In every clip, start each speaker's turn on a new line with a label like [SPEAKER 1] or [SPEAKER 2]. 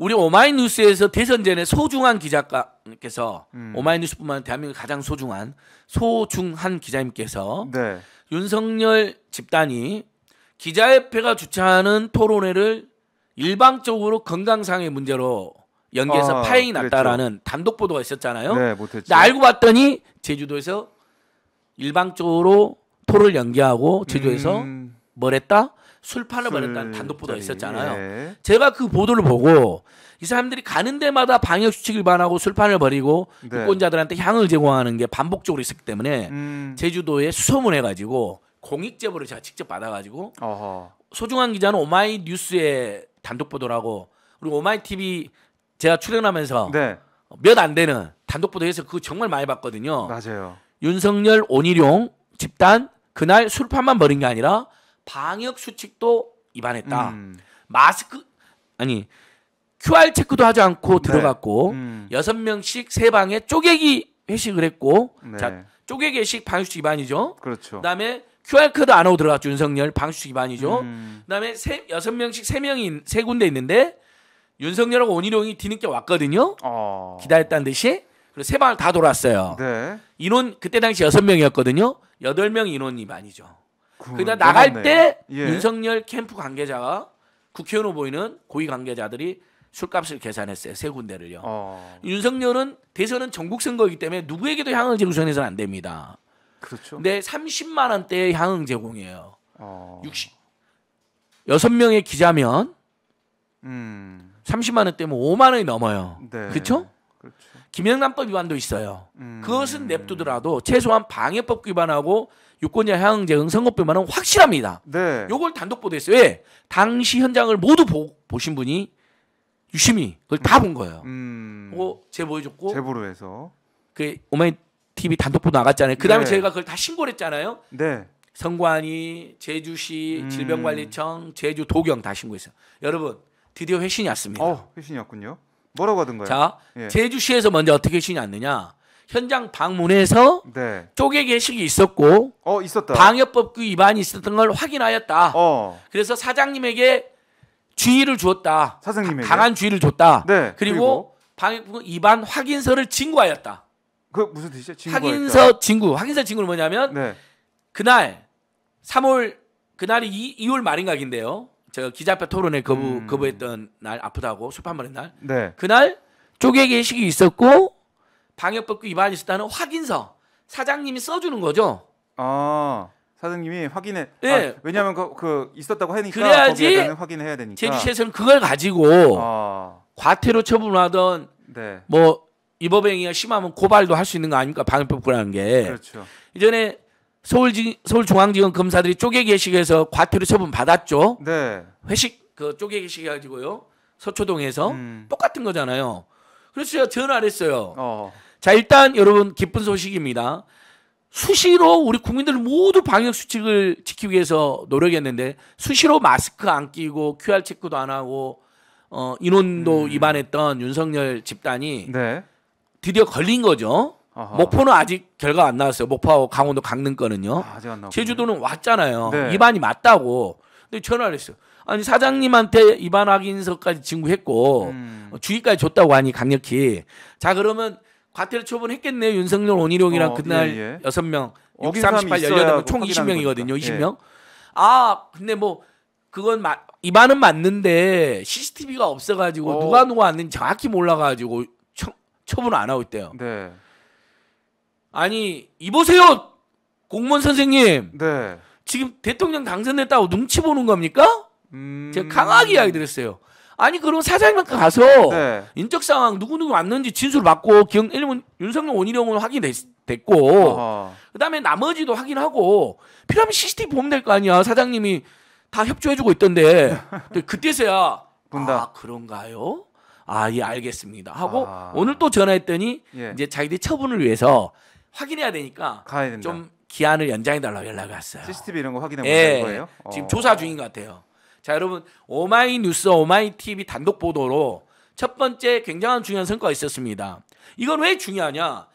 [SPEAKER 1] 우리 오마이뉴스에서 대선 전에 소중한 기자께서 음. 오마이뉴스뿐만 아니라 대한민국 가장 소중한 소중한 기자님께서 네. 윤석열 집단이 기자협회가 주최하는 토론회를 일방적으로 건강상의 문제로 연계해서 아, 파행이 났다라는 그랬죠. 단독 보도가 있었잖아요. 네, 못했죠. 알고 봤더니 제주도에서 일방적으로 토를 연기하고 제주에서 음... 뭘 했다? 술 팔러 버렸다는 단독 보도가 있었잖아요. 예. 제가 그 보도를 보고 이 사람들이 가는 데마다 방역 수칙을 반하고 술판을 벌이고 네. 유권자들한테 향을 제공하는 게 반복적으로 있었기 때문에 음. 제주도에 수소문해 가지고 공익 제보를 제가 직접 받아 가지고 소중한 기자는 오마이 뉴스의 단독 보도라고 그리고 오마이 TV 제가 출연하면서 네. 몇안 되는 단독 보도에서 그거 정말 많이 봤거든요. 맞아요. 윤석열, 온일용 집단 그날 술판만 벌인 게 아니라 방역 수칙도 위반했다. 음. 마스크 아니 QR 체크도 하지 않고 네. 들어갔고 음. 여섯 네. 명씩 세 방에 쪼개기 회식을 했고 네. 자 쪼개기 회식 방역수칙 위반이죠. 그렇죠. 그다음에 QR 코드 안 하고 들어갔죠 윤석열 방수칙 위반이죠. 음. 그다음에 세 여섯 명씩 세 명이 세 군데 있는데 윤석열하고 원희룡이 뒤늦게 왔거든요. 어. 기다렸다는 듯이 그리고 세 방을 다 돌았어요. 네. 인원 그때 당시 여섯 명이었거든요. 여덟 명 인원이 많이죠. 그 그러니까 나갈 맞네때 예. 윤석열 캠프 관계자와 국회의원 후보이는 고위 관계자들이 술값을 계산했어요. 세 군데를요. 어. 윤석열은 대선은 전국 선거이기 때문에 누구에게도 향응 제공해서는 안 됩니다. 그렇죠. 근데 30만 원대의 향응 제공이에요. 어. 60 여섯 명의 기자면 음. 30만 원대면 5만 원이 넘어요. 네. 그렇죠? 그렇죠. 김영란법 위반도 있어요. 음. 그것은 냅두더라도 최소한 방해법 위반하고 유권자 향응제 응선법 위반은 확실합니다. 네. 요걸 단독 보도했어요. 왜? 당시 현장을 모두 보, 보신 분이 유심히 그걸 다본 음. 거예요. 음. 그거 제보해줬고 제보로 해서 그 오마이 TV 단독 보도 나갔잖아요. 그 다음에 네. 저희가 그걸 다 신고를 했잖아요. 네. 성관위 제주시, 음. 질병관리청, 제주 도경 다 신고했어요. 여러분 드디어 회신이 왔습니다. 어, 회신이 왔군요. 뭐라고 하던가요? 자, 예. 제주시에서 먼저 어떻게 계시지않느냐 현장 방문해서 네. 쪼개 개식이 있었고 어, 있었다. 방역법 그 위반이 있었던 걸 확인하였다. 어. 그래서 사장님에게 주의를 주었다. 사장님에게 강한 주의를 줬다. 네. 그리고, 그리고 방역법 위반 확인서를 진구하였다. 그 무슨 뜻이죠? 확인서 진구. 확인서 진구는 뭐냐면 네. 그날 3월 그날이 2, 월 말인가인데요. 제가 기자 앞에 토론회 거부 음. 거부했던 날 아프다고 술판말의 날 네. 그날 쪼개기 의식이 있었고 방역법 규 위반이 있었다는 확인서 사장님이 써주는 거죠. 아 사장님이 확인해. 네. 아, 예. 왜냐하면 그, 그, 있었다고 하니까 그래야지 확인해야 되니까. 제주시에서는 그걸 가지고 아. 과태료 처분하던 네. 뭐이법행위가 심하면 고발도 할 수 있는 거 아닙니까 방역법 규라는 게. 그렇죠. 이전에 서울지, 서울중앙지검 검사들이 쪼개개식에서 과태료 처분 받았죠. 네. 회식 그 쪼개개식 해가지고요. 서초동에서 음. 똑같은 거잖아요. 그래서 제가 전화를 했어요. 어. 자 일단 여러분 기쁜 소식입니다. 수시로 우리 국민들 모두 방역 수칙을 지키기 위해서 노력했는데 수시로 마스크 안 끼고 QR 체크도 안 하고 어 인원도 음. 위반했던 윤석열 집단이 네. 드디어 걸린 거죠. 아하. 목포는 아직 결과 안 나왔어요. 목포하고 강원도 강릉 거는요. 아, 제주도는 왔잖아요. 네. 입안이 맞다고. 근데 전화를 했어요. 아니 사장님한테 입안 확인서까지 진구했고 음. 어, 주의까지 줬다고 하니 강력히 자 그러면 과태료 처분했겠네요. 윤석열, 어, 원희룡이랑 어, 그날 여섯 예, 예. 명, 6, 38, 18, 총 20명이거든요. 20명. 예. 아 근데 뭐 그건 마, 입안은 맞는데 CCTV가 없어가지고 어. 누가 누가 왔는지 정확히 몰라가지고 처, 처분 안 하고 있대요. 네. 아니 이보세요 공무원 선생님 네. 지금 대통령 당선됐다고 눈치 보는 겁니까? 음... 제가 강하게 이야기 드렸어요. 아니 그럼 사장님한테 가서 네. 인적 상황 누구누구 왔는지 진술 받고 기억 일본 윤석열 원희룡은 확인됐고 그다음에 나머지도 확인하고 필요하면 CCTV 보면 될 거 아니야 사장님이 다 협조해주고 있던데 그때서야 본다. 아 그런가요? 아 예 알겠습니다 하고 아. 오늘 또 전화했더니 예. 이제 자기들 처분을 위해서 확인해야 되니까 가야 된다. 좀 기한을 연장해 달라고 연락이 왔어요. CCTV 이런 거 확인해 보는 예, 거예요? 어. 지금 어. 조사 중인 것 같아요. 자, 여러분 오마이뉴스, 오마이TV 단독 보도로 첫 번째 굉장한 중요한 성과가 있었습니다. 이건 왜 중요하냐?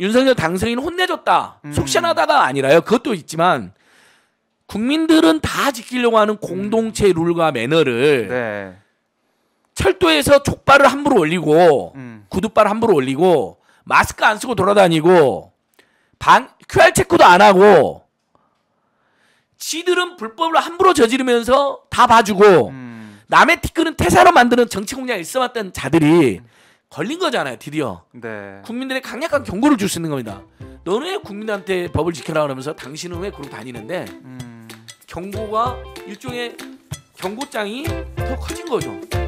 [SPEAKER 1] 윤석열 당선인 혼내줬다, 음. 속시원하다가 아니라요. 그것도 있지만 국민들은 다 지키려고 하는 음. 공동체 룰과 매너를 네. 철도에서 족발을 함부로 올리고 음. 구두발 함부로 올리고 마스크 안 쓰고 돌아다니고 방 QR 체크도 안 하고 지들은 불법을 함부로 저지르면서 다 봐주고 음. 남의 티끌은 태사로 만드는 정치 공략 있어왔던 자들이 걸린 거잖아요 드디어 네. 국민들의 강력한 경고를 줄 수 있는 겁니다 너는 왜 국민한테 들 법을 지켜라 그러면서 당신은 왜 그러고 다니는데 음. 경고가 일종의 경고장이 더 커진 거죠.